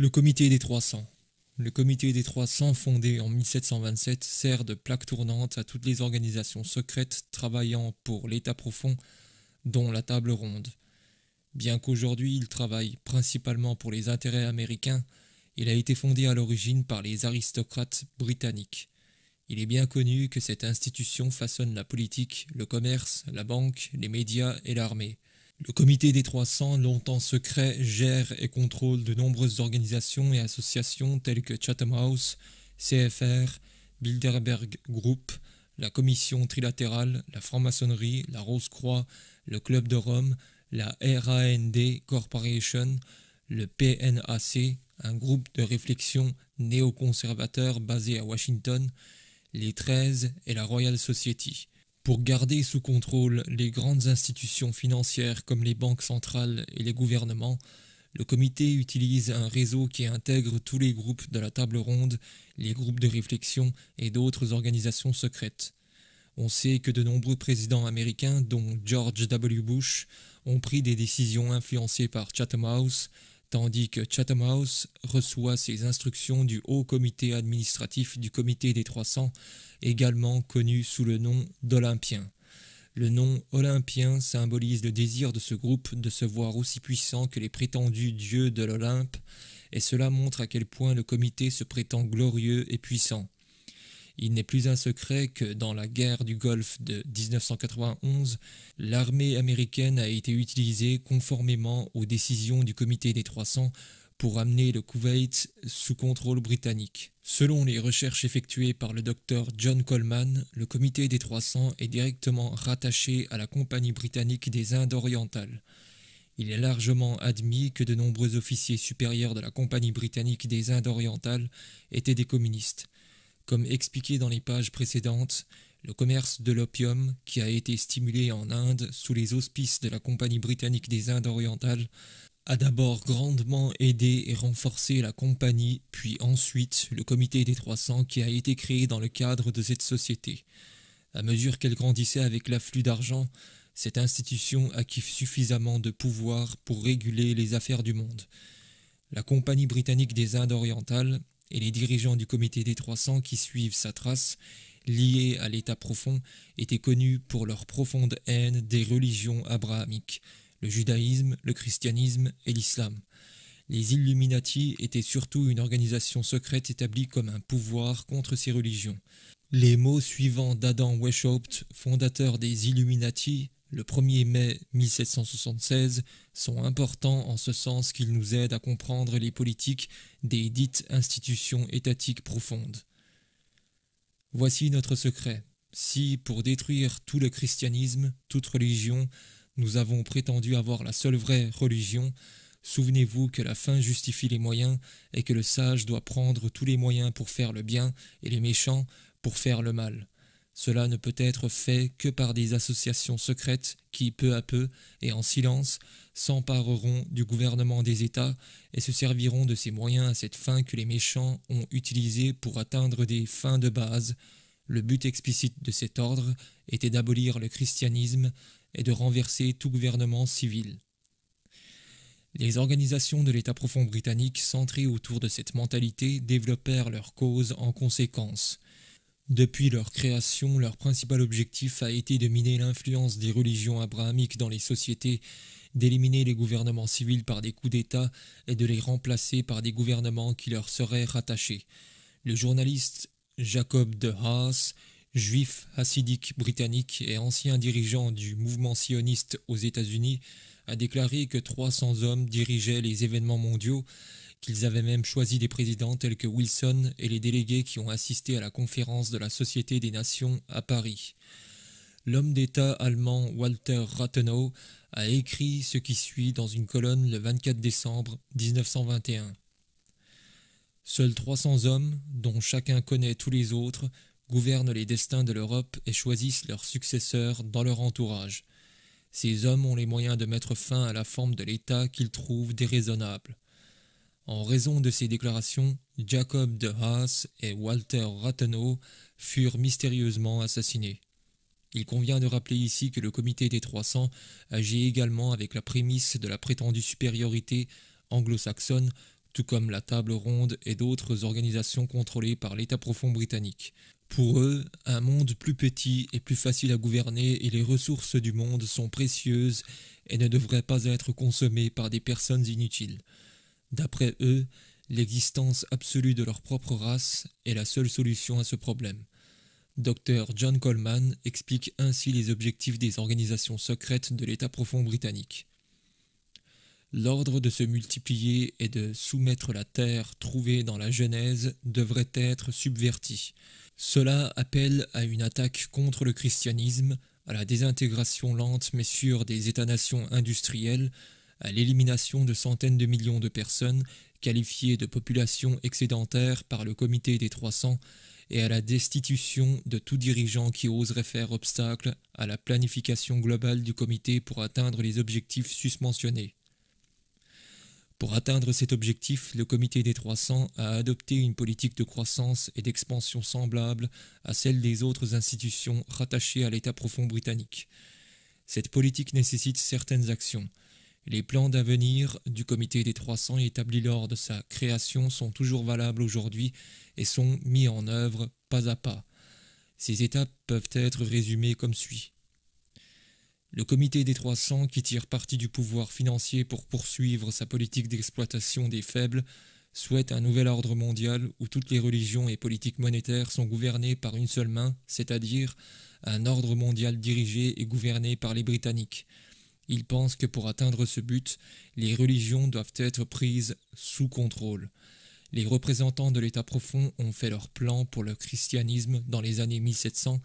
Le comité des 300. Le comité des 300, fondé en 1727, sert de plaque tournante à toutes les organisations secrètes travaillant pour l'État profond, dont la table ronde. Bien qu'aujourd'hui il travaille principalement pour les intérêts américains, il a été fondé à l'origine par les aristocrates britanniques. Il est bien connu que cette institution façonne la politique, le commerce, la banque, les médias et l'armée. Le comité des 300, longtemps secret, gère et contrôle de nombreuses organisations et associations telles que Chatham House, CFR, Bilderberg Group, la Commission trilatérale, la franc-maçonnerie, la Rose-Croix, le Club de Rome, la RAND Corporation, le PNAC, un groupe de réflexion néoconservateur basé à Washington, les 13 et la Royal Society pour garder sous contrôle les grandes institutions financières comme les banques centrales et les gouvernements, le comité utilise un réseau qui intègre tous les groupes de la table ronde, les groupes de réflexion et d'autres organisations secrètes. On sait que de nombreux présidents américains, dont George W. Bush, ont pris des décisions influencées par Chatham House, tandis que Chatham House reçoit ses instructions du Haut Comité administratif du Comité des 300, également connu sous le nom d'Olympien. Le nom Olympien symbolise le désir de ce groupe de se voir aussi puissant que les prétendus dieux de l'Olympe, et cela montre à quel point le comité se prétend glorieux et puissant. Il n'est plus un secret que dans la guerre du Golfe de 1991, l'armée américaine a été utilisée conformément aux décisions du comité des 300 pour amener le Kuwait sous contrôle britannique. Selon les recherches effectuées par le docteur John Coleman, le comité des 300 est directement rattaché à la Compagnie britannique des Indes orientales. Il est largement admis que de nombreux officiers supérieurs de la Compagnie britannique des Indes orientales étaient des communistes. Comme expliqué dans les pages précédentes, le commerce de l'opium, qui a été stimulé en Inde sous les auspices de la Compagnie britannique des Indes orientales, a d'abord grandement aidé et renforcé la compagnie, puis ensuite le comité des 300 qui a été créé dans le cadre de cette société. À mesure qu'elle grandissait avec l'afflux d'argent, cette institution acquit suffisamment de pouvoir pour réguler les affaires du monde. La Compagnie britannique des Indes orientales et les dirigeants du comité des 300 qui suivent sa trace, liés à l'État profond, étaient connus pour leur profonde haine des religions abrahamiques, le judaïsme, le christianisme et l'islam. Les Illuminati étaient surtout une organisation secrète établie comme un pouvoir contre ces religions. Les mots suivants d'Adam Weishaupt, fondateur des Illuminati, le 1er mai 1776 sont importants en ce sens qu'ils nous aident à comprendre les politiques des dites institutions étatiques profondes. Voici notre secret. Si, pour détruire tout le christianisme, toute religion, nous avons prétendu avoir la seule vraie religion, souvenez-vous que la fin justifie les moyens et que le sage doit prendre tous les moyens pour faire le bien et les méchants pour faire le mal. Cela ne peut être fait que par des associations secrètes qui, peu à peu et en silence, s'empareront du gouvernement des États et se serviront de ces moyens à cette fin que les méchants ont utilisée pour atteindre des fins de base. Le but explicite de cet ordre était d'abolir le christianisme et de renverser tout gouvernement civil. Les organisations de l'État profond britannique centrées autour de cette mentalité développèrent leur cause en conséquence. Depuis leur création, leur principal objectif a été de miner l'influence des religions abrahamiques dans les sociétés, d'éliminer les gouvernements civils par des coups d'État et de les remplacer par des gouvernements qui leur seraient rattachés. Le journaliste Jacob de Haas, juif hassidique britannique et ancien dirigeant du mouvement sioniste aux États-Unis, a déclaré que 300 hommes dirigeaient les événements mondiaux qu'ils avaient même choisi des présidents tels que Wilson et les délégués qui ont assisté à la conférence de la Société des Nations à Paris. L'homme d'État allemand Walter Rathenau a écrit ce qui suit dans une colonne le 24 décembre 1921. Seuls 300 hommes, dont chacun connaît tous les autres, gouvernent les destins de l'Europe et choisissent leurs successeurs dans leur entourage. Ces hommes ont les moyens de mettre fin à la forme de l'État qu'ils trouvent déraisonnable. En raison de ces déclarations, Jacob de Haas et Walter Rathenau furent mystérieusement assassinés. Il convient de rappeler ici que le comité des 300 agit également avec la prémisse de la prétendue supériorité anglo-saxonne, tout comme la Table Ronde et d'autres organisations contrôlées par l'État profond britannique. Pour eux, un monde plus petit est plus facile à gouverner et les ressources du monde sont précieuses et ne devraient pas être consommées par des personnes inutiles. D'après eux, l'existence absolue de leur propre race est la seule solution à ce problème. Dr John Coleman explique ainsi les objectifs des organisations secrètes de l'État profond britannique. L'ordre de se multiplier et de soumettre la terre trouvée dans la Genèse devrait être subverti. Cela appelle à une attaque contre le christianisme, à la désintégration lente mais sûre des États-nations industrielles à l'élimination de centaines de millions de personnes qualifiées de population excédentaire par le comité des 300 et à la destitution de tout dirigeant qui oserait faire obstacle à la planification globale du comité pour atteindre les objectifs susmentionnés. Pour atteindre cet objectif, le comité des 300 a adopté une politique de croissance et d'expansion semblable à celle des autres institutions rattachées à l'État profond britannique. Cette politique nécessite certaines actions. Les plans d'avenir du comité des 300 établis lors de sa création sont toujours valables aujourd'hui et sont mis en œuvre pas à pas. Ces étapes peuvent être résumées comme suit. Le comité des 300, qui tire parti du pouvoir financier pour poursuivre sa politique d'exploitation des faibles, souhaite un nouvel ordre mondial où toutes les religions et politiques monétaires sont gouvernées par une seule main, c'est-à-dire un ordre mondial dirigé et gouverné par les Britanniques. Ils pensent que pour atteindre ce but, les religions doivent être prises sous contrôle. Les représentants de l'État profond ont fait leur plan pour le christianisme dans les années 1700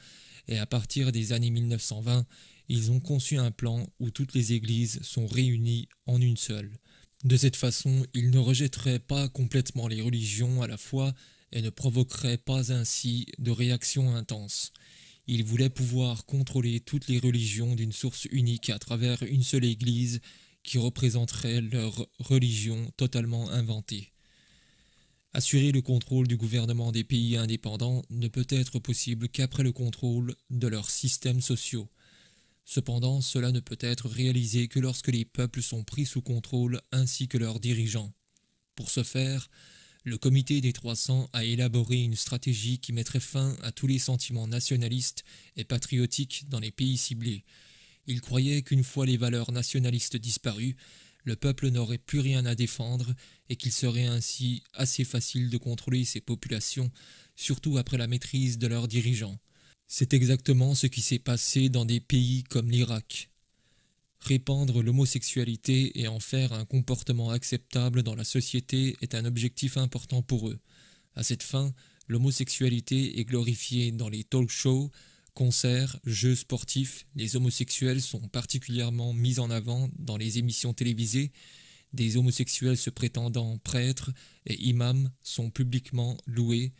et à partir des années 1920, ils ont conçu un plan où toutes les églises sont réunies en une seule. De cette façon, ils ne rejetteraient pas complètement les religions à la fois et ne provoqueraient pas ainsi de réactions intenses. Il voulait pouvoir contrôler toutes les religions d'une source unique à travers une seule Église qui représenterait leur religion totalement inventée. Assurer le contrôle du gouvernement des pays indépendants ne peut être possible qu'après le contrôle de leurs systèmes sociaux. Cependant, cela ne peut être réalisé que lorsque les peuples sont pris sous contrôle ainsi que leurs dirigeants. Pour ce faire, le comité des 300 a élaboré une stratégie qui mettrait fin à tous les sentiments nationalistes et patriotiques dans les pays ciblés. Il croyait qu'une fois les valeurs nationalistes disparues, le peuple n'aurait plus rien à défendre et qu'il serait ainsi assez facile de contrôler ses populations, surtout après la maîtrise de leurs dirigeants. C'est exactement ce qui s'est passé dans des pays comme l'Irak, Répandre l'homosexualité et en faire un comportement acceptable dans la société est un objectif important pour eux. À cette fin, l'homosexualité est glorifiée dans les talk shows, concerts, jeux sportifs. Les homosexuels sont particulièrement mis en avant dans les émissions télévisées. Des homosexuels se prétendant prêtres et imams sont publiquement loués.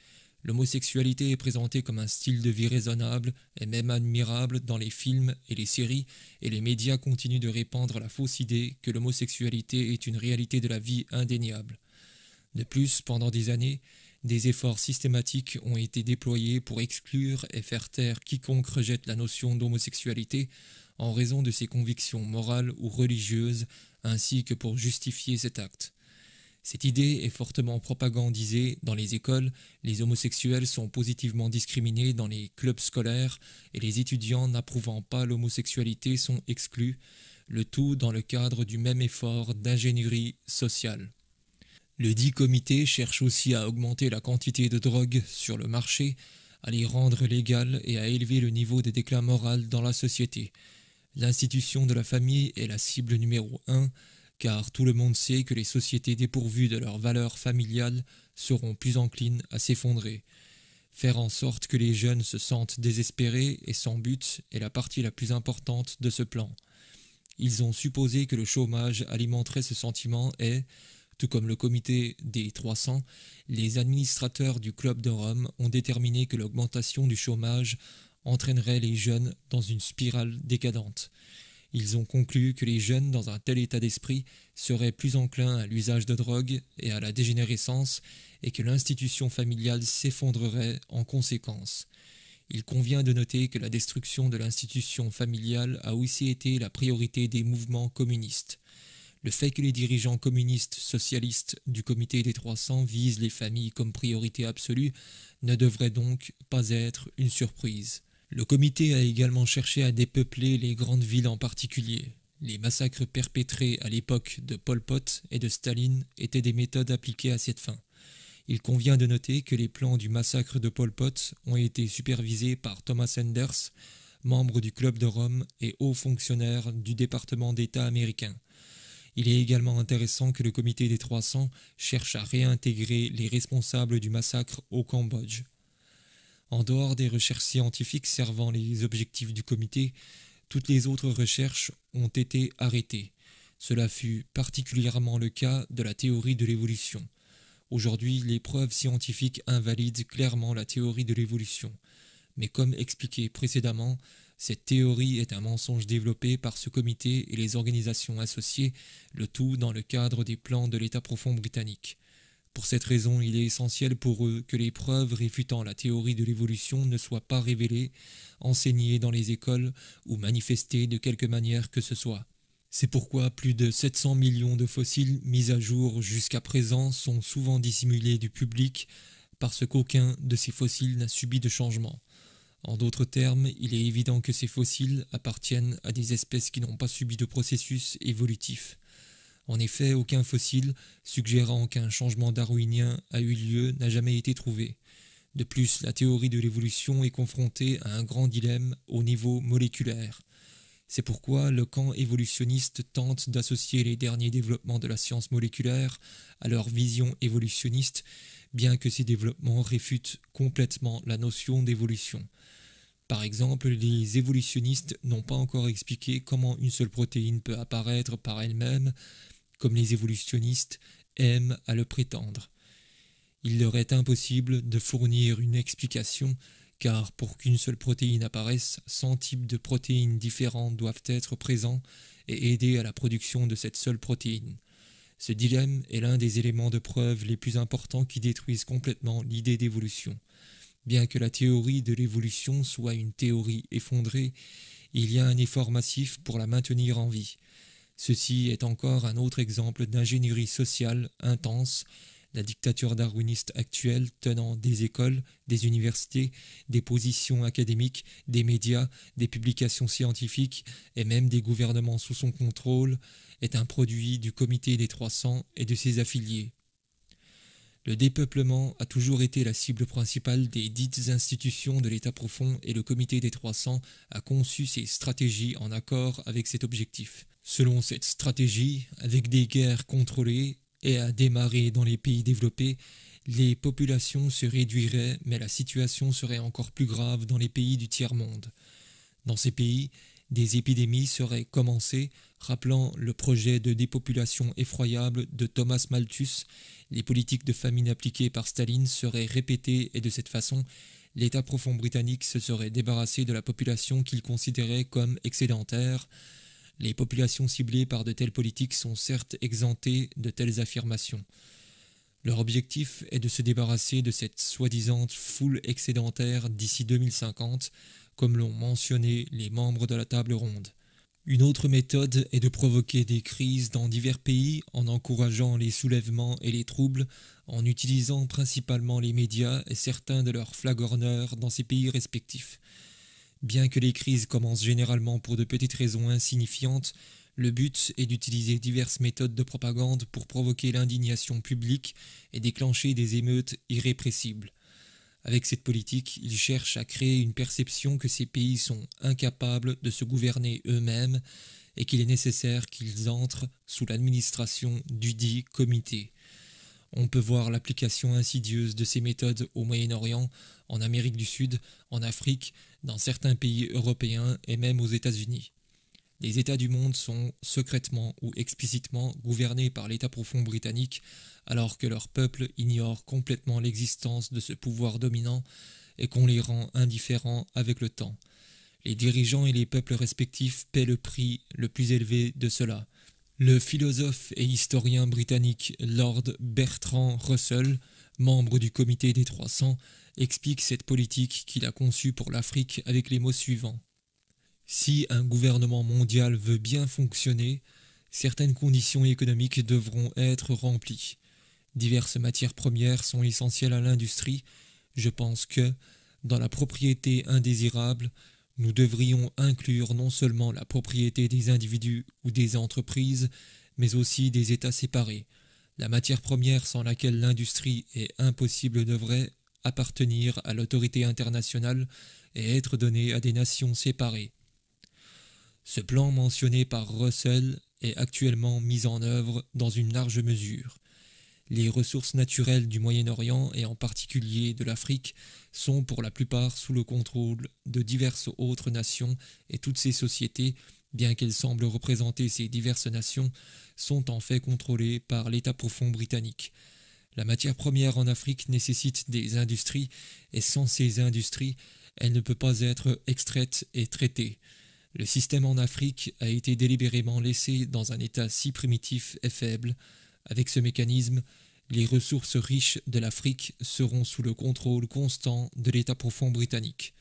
L'homosexualité est présentée comme un style de vie raisonnable et même admirable dans les films et les séries, et les médias continuent de répandre la fausse idée que l'homosexualité est une réalité de la vie indéniable. De plus, pendant des années, des efforts systématiques ont été déployés pour exclure et faire taire quiconque rejette la notion d'homosexualité en raison de ses convictions morales ou religieuses, ainsi que pour justifier cet acte. Cette idée est fortement propagandisée dans les écoles, les homosexuels sont positivement discriminés dans les clubs scolaires et les étudiants n'approuvant pas l'homosexualité sont exclus, le tout dans le cadre du même effort d'ingénierie sociale. Le dit comité cherche aussi à augmenter la quantité de drogues sur le marché, à les rendre légales et à élever le niveau des déclins moraux dans la société. L'institution de la famille est la cible numéro 1 car tout le monde sait que les sociétés dépourvues de leurs valeurs familiales seront plus enclines à s'effondrer. Faire en sorte que les jeunes se sentent désespérés et sans but est la partie la plus importante de ce plan. Ils ont supposé que le chômage alimenterait ce sentiment et, tout comme le comité des 300, les administrateurs du Club de Rome ont déterminé que l'augmentation du chômage entraînerait les jeunes dans une spirale décadente. Ils ont conclu que les jeunes dans un tel état d'esprit seraient plus enclins à l'usage de drogue et à la dégénérescence et que l'institution familiale s'effondrerait en conséquence. Il convient de noter que la destruction de l'institution familiale a aussi été la priorité des mouvements communistes. Le fait que les dirigeants communistes socialistes du comité des 300 visent les familles comme priorité absolue ne devrait donc pas être une surprise. Le comité a également cherché à dépeupler les grandes villes en particulier. Les massacres perpétrés à l'époque de Pol Pot et de Staline étaient des méthodes appliquées à cette fin. Il convient de noter que les plans du massacre de Pol Pot ont été supervisés par Thomas Sanders, membre du Club de Rome et haut fonctionnaire du département d'État américain. Il est également intéressant que le comité des 300 cherche à réintégrer les responsables du massacre au Cambodge. En dehors des recherches scientifiques servant les objectifs du comité, toutes les autres recherches ont été arrêtées. Cela fut particulièrement le cas de la théorie de l'évolution. Aujourd'hui, les preuves scientifiques invalident clairement la théorie de l'évolution. Mais comme expliqué précédemment, cette théorie est un mensonge développé par ce comité et les organisations associées, le tout dans le cadre des plans de l'État profond britannique. Pour cette raison, il est essentiel pour eux que les preuves réfutant la théorie de l'évolution ne soient pas révélées, enseignées dans les écoles ou manifestées de quelque manière que ce soit. C'est pourquoi plus de 700 millions de fossiles mis à jour jusqu'à présent sont souvent dissimulés du public parce qu'aucun de ces fossiles n'a subi de changement. En d'autres termes, il est évident que ces fossiles appartiennent à des espèces qui n'ont pas subi de processus évolutif. En effet, aucun fossile suggérant qu'un changement darwinien a eu lieu n'a jamais été trouvé. De plus, la théorie de l'évolution est confrontée à un grand dilemme au niveau moléculaire. C'est pourquoi le camp évolutionniste tente d'associer les derniers développements de la science moléculaire à leur vision évolutionniste, bien que ces développements réfutent complètement la notion d'évolution. Par exemple, les évolutionnistes n'ont pas encore expliqué comment une seule protéine peut apparaître par elle-même, comme les évolutionnistes aiment à le prétendre. Il leur est impossible de fournir une explication car pour qu'une seule protéine apparaisse, 100 types de protéines différentes doivent être présents et aider à la production de cette seule protéine. Ce dilemme est l'un des éléments de preuve les plus importants qui détruisent complètement l'idée d'évolution. Bien que la théorie de l'évolution soit une théorie effondrée, il y a un effort massif pour la maintenir en vie. Ceci est encore un autre exemple d'ingénierie sociale intense, la dictature darwiniste actuelle tenant des écoles, des universités, des positions académiques, des médias, des publications scientifiques et même des gouvernements sous son contrôle est un produit du comité des 300 et de ses affiliés. Le dépeuplement a toujours été la cible principale des dites institutions de l'État profond et le comité des 300 a conçu ses stratégies en accord avec cet objectif. Selon cette stratégie, avec des guerres contrôlées et à démarrer dans les pays développés, les populations se réduiraient, mais la situation serait encore plus grave dans les pays du tiers-monde. Dans ces pays, des épidémies seraient commencées, rappelant le projet de dépopulation effroyable de Thomas Malthus, les politiques de famine appliquées par Staline seraient répétées et de cette façon, l'État profond britannique se serait débarrassé de la population qu'il considérait comme excédentaire, les populations ciblées par de telles politiques sont certes exemptées de telles affirmations. Leur objectif est de se débarrasser de cette soi-disant foule excédentaire d'ici 2050, comme l'ont mentionné les membres de la table ronde. Une autre méthode est de provoquer des crises dans divers pays en encourageant les soulèvements et les troubles, en utilisant principalement les médias et certains de leurs flagorneurs dans ces pays respectifs. Bien que les crises commencent généralement pour de petites raisons insignifiantes, le but est d'utiliser diverses méthodes de propagande pour provoquer l'indignation publique et déclencher des émeutes irrépressibles. Avec cette politique, ils cherchent à créer une perception que ces pays sont incapables de se gouverner eux-mêmes et qu'il est nécessaire qu'ils entrent sous l'administration du dit comité. On peut voir l'application insidieuse de ces méthodes au Moyen-Orient, en Amérique du Sud, en Afrique dans certains pays européens et même aux États-Unis. Les États du monde sont secrètement ou explicitement gouvernés par l'État profond britannique, alors que leur peuple ignore complètement l'existence de ce pouvoir dominant et qu'on les rend indifférents avec le temps. Les dirigeants et les peuples respectifs paient le prix le plus élevé de cela. Le philosophe et historien britannique Lord Bertrand Russell, membre du comité des 300, explique cette politique qu'il a conçue pour l'Afrique avec les mots suivants. Si un gouvernement mondial veut bien fonctionner, certaines conditions économiques devront être remplies. Diverses matières premières sont essentielles à l'industrie. Je pense que, dans la propriété indésirable, nous devrions inclure non seulement la propriété des individus ou des entreprises, mais aussi des États séparés. La matière première sans laquelle l'industrie est impossible devrait, appartenir à l'autorité internationale et être donné à des nations séparées. Ce plan mentionné par Russell est actuellement mis en œuvre dans une large mesure. Les ressources naturelles du Moyen-Orient et en particulier de l'Afrique sont pour la plupart sous le contrôle de diverses autres nations et toutes ces sociétés, bien qu'elles semblent représenter ces diverses nations, sont en fait contrôlées par l'État profond britannique, la matière première en Afrique nécessite des industries et sans ces industries, elle ne peut pas être extraite et traitée. Le système en Afrique a été délibérément laissé dans un état si primitif et faible. Avec ce mécanisme, les ressources riches de l'Afrique seront sous le contrôle constant de l'état profond britannique.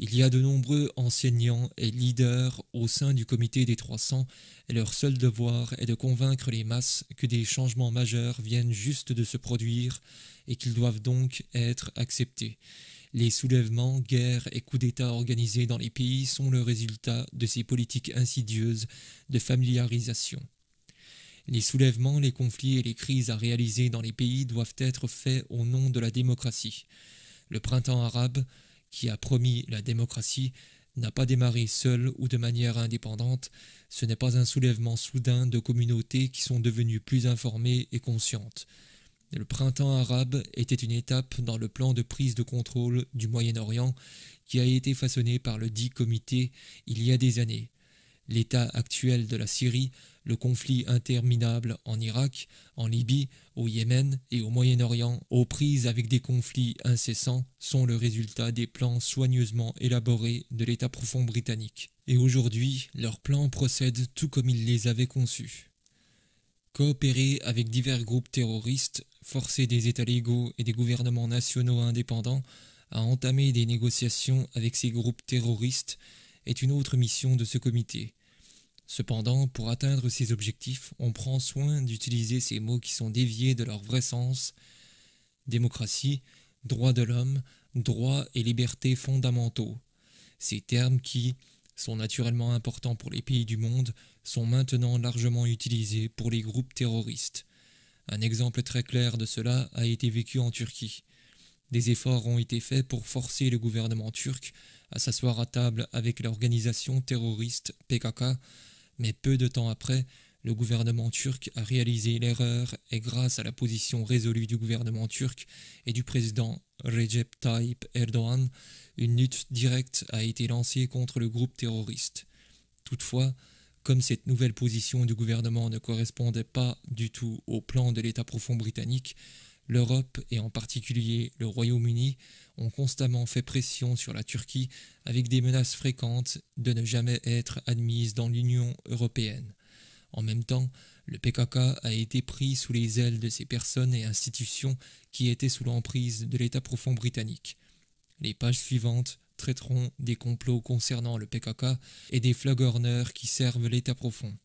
Il y a de nombreux enseignants et leaders au sein du comité des 300 et leur seul devoir est de convaincre les masses que des changements majeurs viennent juste de se produire et qu'ils doivent donc être acceptés. Les soulèvements, guerres et coups d'État organisés dans les pays sont le résultat de ces politiques insidieuses de familiarisation. Les soulèvements, les conflits et les crises à réaliser dans les pays doivent être faits au nom de la démocratie. Le printemps arabe, qui a promis la démocratie n'a pas démarré seul ou de manière indépendante, ce n'est pas un soulèvement soudain de communautés qui sont devenues plus informées et conscientes. Le printemps arabe était une étape dans le plan de prise de contrôle du Moyen-Orient qui a été façonné par le dit comité il y a des années l'état actuel de la Syrie, le conflit interminable en Irak, en Libye, au Yémen et au Moyen-Orient, aux prises avec des conflits incessants, sont le résultat des plans soigneusement élaborés de l'état profond britannique. Et aujourd'hui, leurs plans procèdent tout comme ils les avaient conçus. Coopérer avec divers groupes terroristes, forcer des États légaux et des gouvernements nationaux indépendants à entamer des négociations avec ces groupes terroristes est une autre mission de ce comité. Cependant, pour atteindre ces objectifs, on prend soin d'utiliser ces mots qui sont déviés de leur vrai sens. Démocratie, droit de l'homme, droits et libertés fondamentaux. Ces termes qui, sont naturellement importants pour les pays du monde, sont maintenant largement utilisés pour les groupes terroristes. Un exemple très clair de cela a été vécu en Turquie. Des efforts ont été faits pour forcer le gouvernement turc à s'asseoir à table avec l'organisation terroriste PKK mais peu de temps après, le gouvernement turc a réalisé l'erreur et grâce à la position résolue du gouvernement turc et du président Recep Tayyip Erdogan, une lutte directe a été lancée contre le groupe terroriste. Toutefois, comme cette nouvelle position du gouvernement ne correspondait pas du tout au plan de l'État profond britannique, L'Europe et en particulier le Royaume-Uni ont constamment fait pression sur la Turquie avec des menaces fréquentes de ne jamais être admise dans l'Union européenne. En même temps, le PKK a été pris sous les ailes de ces personnes et institutions qui étaient sous l'emprise de l'État profond britannique. Les pages suivantes traiteront des complots concernant le PKK et des flagorneurs qui servent l'État profond.